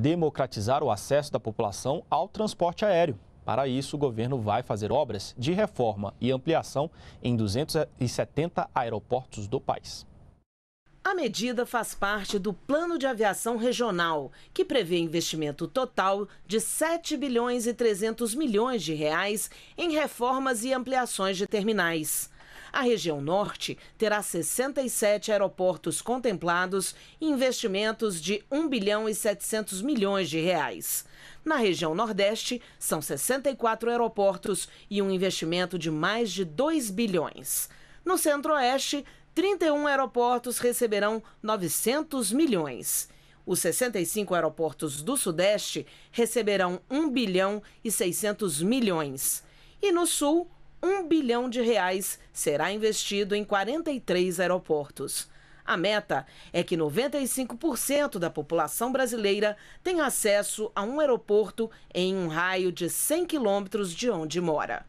democratizar o acesso da população ao transporte aéreo. Para isso, o governo vai fazer obras de reforma e ampliação em 270 aeroportos do país. A medida faz parte do Plano de Aviação Regional, que prevê investimento total de 7 bilhões e 300 milhões de reais em reformas e ampliações de terminais. A região norte terá 67 aeroportos contemplados e investimentos de 1 bilhão e 700 milhões de reais. Na região nordeste, são 64 aeroportos e um investimento de mais de 2 bilhões. No centro-oeste, 31 aeroportos receberão 900 milhões. Os 65 aeroportos do Sudeste receberão 1 bilhão e 600 milhões. E no Sul, um bilhão de reais será investido em 43 aeroportos. A meta é que 95% da população brasileira tenha acesso a um aeroporto em um raio de 100 quilômetros de onde mora.